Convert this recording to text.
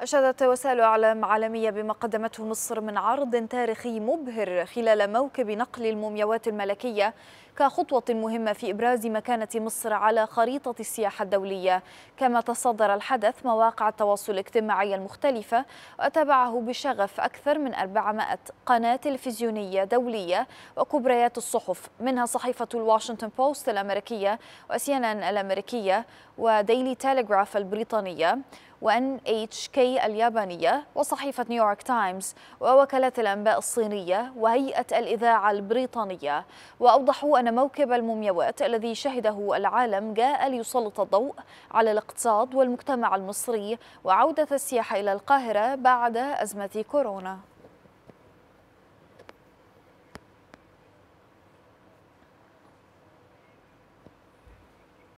أشادت وسائل أعلام عالمية بما قدمته مصر من عرض تاريخي مبهر خلال موكب نقل المومياوات الملكية كخطوة مهمة في إبراز مكانة مصر على خريطة السياحة الدولية كما تصدر الحدث مواقع التواصل الاجتماعي المختلفة وتابعه بشغف أكثر من 400 قناة تلفزيونية دولية وكبريات الصحف منها صحيفة الواشنطن بوست الأمريكية وسينان الأمريكية وديلي تيليغراف البريطانية وان اتش كي اليابانيه وصحيفه نيويورك تايمز ووكاله الانباء الصينيه وهيئه الاذاعه البريطانيه واوضحوا أن موكب المومياوات الذي شهده العالم جاء ليسلط الضوء على الاقتصاد والمجتمع المصري وعودة السياحة إلى القاهرة بعد أزمة كورونا